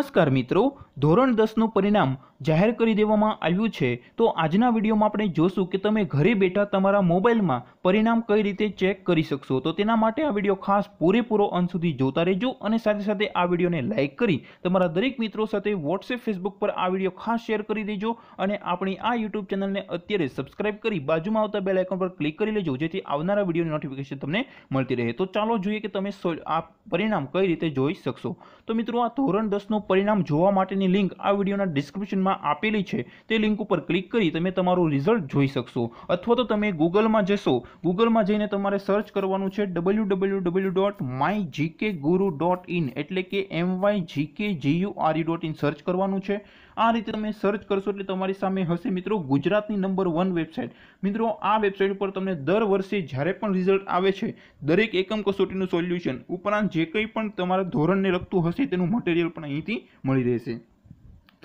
નમસ્કાર મિત્રો ધોરણ દસનું પરિણામ જાહેર કરી દેવામાં આવ્યું છે તો આજના વિડીયોમાં આપણે જોશું કે તમે ઘરે બેઠા તમારા મોબાઈલમાં પરિણામ કઈ રીતે ચેક કરી શકશો તો તેના માટે આ વિડીયો ખાસ પૂરેપૂરો અંત સુધી જોતા રહેજો અને સાથે સાથે આ વિડીયોને લાઇક કરી તમારા દરેક મિત્રો સાથે વોટ્સએપ ફેસબુક પર આ વિડીયો ખાસ શેર કરી દેજો અને આપણી આ યુટ્યુબ ચેનલને અત્યારે સબસ્ક્રાઇબ કરી બાજુમાં આવતા બેલ આઇકન પર ક્લિક કરી લેજો જેથી આવનારા વિડીયોની નોટિફિકેશન તમને મળતી રહે તો ચાલો જોઈએ કે તમે આ પરિણામ કઈ રીતે જોઈ શકશો તો મિત્રો આ ધોરણ દસનું પરિણામ જોવા માટેની લિંક આ વિડીયોના ડિસ્ક્રિપ્શનમાં આપેલી છે તે લિંક ઉપર ક્લિક કરી તમે તમારું રિઝલ્ટ જોઈ શકશો અથવા તો તમે ગૂગલમાં જશો ગૂગલમાં જઈને તમારે સર્ચ કરવાનું છે W W W dot my G K guru dot in એટલે કે M Y G K G U R E dot in search કરવાનું છે આ રીતે તમે સર્ચ કરશો એટલે તમારી સામે હશે મિત્રો ગુજરાતની નંબર વન વેબસાઇટ મિત્રો આ વેબસાઇટ ઉપર તમને દર વર્ષે જ્યારે પણ રિઝલ્ટ આવે છે દરેક એકમ કસોટીનું સોલ્યુશન ઉપરાંત જે કંઈ પણ તમારા ધોરણને લગતું હશે તેનું મટીરિયલ પણ અહીંથી મળી રહેશે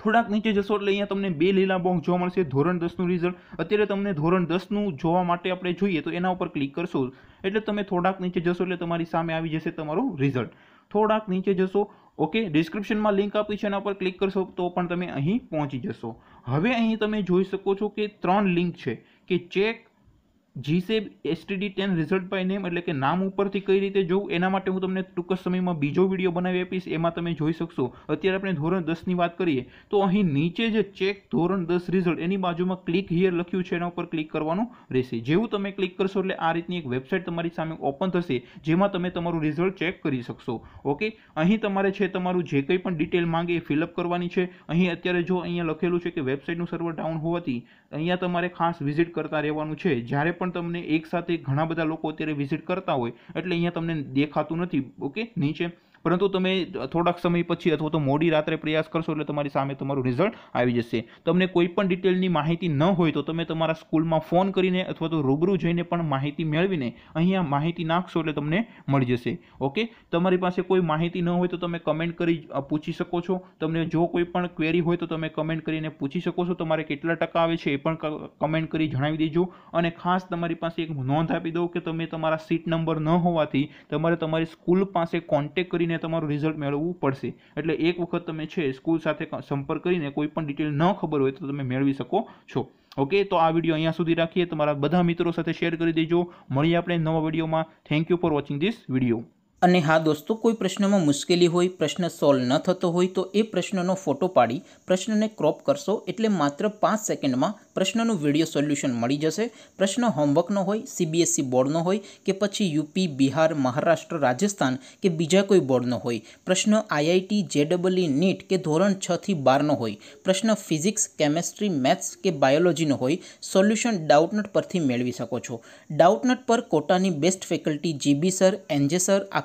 થોડાક નીચે જશો એટલે અહીંયા તમને બે લીલા બોક્સ જોવા મળશે ધોરણ દસનું રિઝલ્ટ અત્યારે તમને ધોરણ દસનું જોવા માટે આપણે જોઈએ તો એના ઉપર ક્લિક કરશો એટલે તમે થોડાક નીચે જશો એટલે તમારી સામે આવી જશે તમારું રિઝલ્ટ થોડાક નીચે જશો ઓકે ડિસ્ક્રિપ્શનમાં લિંક આપી છે એના પર ક્લિક કરશો તો પણ તમે અહીં પહોંચી જશો હવે અહીં તમે જોઈ શકો છો કે ત્રણ લિંક છે કે check GSEB STD ten result by name એટલે કે નામ ઉપરથી કઈ રીતે જોવું એના માટે હું તમને ટૂંક સમયમાં બીજો વિડીયો બનાવી આપીશ એમાં તમે જોઈ શકશો અત્યારે આપણે ધોરણ દસની વાત કરીએ તો અહીં નીચે જે ચેક ધોરણ દસ રિઝલ્ટ એની બાજુમાં ક્લિક હિયર લખ્યું છે એના ઉપર ક્લિક કરવાનું રહેશે જેવું તમે ક્લિક કરશો એટલે આ રીતની એક વેબસાઇટ તમારી સામે ઓપન થશે જેમાં તમે તમારું રિઝલ્ટ ચેક કરી શકશો ઓકે અહીં તમારે છે તમારું જે કંઈ પણ ડિટેલ માંગે એ ફિલઅપ કરવાની છે અહીં અત્યારે જો અહીંયા લખેલું છે કે વેબસાઇટનું સર્વર ડાઉન હોવાથી અહીંયા તમારે ખાસ વિઝિટ કરતા રહેવાનું છે જ્યારે પણ પણ તમને એકસાથે ઘણા બધા લોકો અત્યારે વિઝિટ કરતા હોય એટલે અહીંયા તમને દેખાતું નથી ઓકે નીચે પરંતુ તમે થોડાક સમય પછી અથવા તો મોડી રાત્રે પ્રયાસ કરશો એટલે તમારી સામે તમારું રિઝલ્ટ આવી જશે તમને કોઈ પણ ડિટેલની માહિતી ન હોય તો તમે તમારા સ્કૂલમાં ફોન કરીને અથવા તો રૂબરૂ જઈને પણ માહિતી મેળવીને અહીંયા માહિતી નાખશો એટલે તમને મળી જશે ઓકે તમારી પાસે કોઈ માહિતી ન હોય તો તમે કમેન્ટ કરી પૂછી શકો છો તમને જો કોઈ પણ ક્વેરી હોય તો તમે કમેન્ટ કરીને પૂછી શકો છો તમારે કેટલા ટકા આવે છે એ પણ કમેન્ટ કરી જણાવી દેજો અને ખાસ તમારી પાસે એક નોંધ આપી દઉં કે તમે તમારા સીટ નંબર ન હોવાથી તમારે તમારી સ્કૂલ પાસે કોન્ટેક કરીને કરીને તમારું રિઝલ્ટ મેળવવું પડશે એટલે એક વખત તમે છે સ્કૂલ સાથે સંપર્ક કરીને કોઈ પણ ડિટેલ ન ખબર હોય તો તમે મેળવી શકો છો ઓકે તો આ વિડીયો અહીંયા સુધી રાખીએ તમારા બધા મિત્રો સાથે શેર કરી દેજો મળીએ આપણે નવા વિડીયોમાં thank you for watching this video અને હા દોસ્તો કોઈ પ્રશ્નમાં મુશ્કેલી હોય પ્રશ્ન સોલ્વ ન થતો હોય તો એ પ્રશ્નનો ફોટો પાડી પ્રશ્નને ક્રોપ કરશો એટલે માત્ર પાંચ સેકન્ડમાં પ્રશ્નનું વિડીયો સોલ્યુશન મળી જશે પ્રશ્ન હોમવર્કનો હોય સીબીએસસી બોર્ડનો e હોય કે પછી યુપી બિહાર મહારાષ્ટ્ર રાજસ્થાન કે બીજા કોઈ બોર્ડનો હોય પ્રશ્ન આઈઆઈટી જેડબલઈ નીટ કે ધોરણ છથી બારનો હોય પ્રશ્ન ફિઝિક્સ કેમેસ્ટ્રી મેથ્સ કે બાયોલોજીનો હોય સોલ્યુશન ડાઉટનટ પરથી મેળવી શકો છો ડાઉટનટ પર કોટાની best faculty G B sir N J sir આકાશ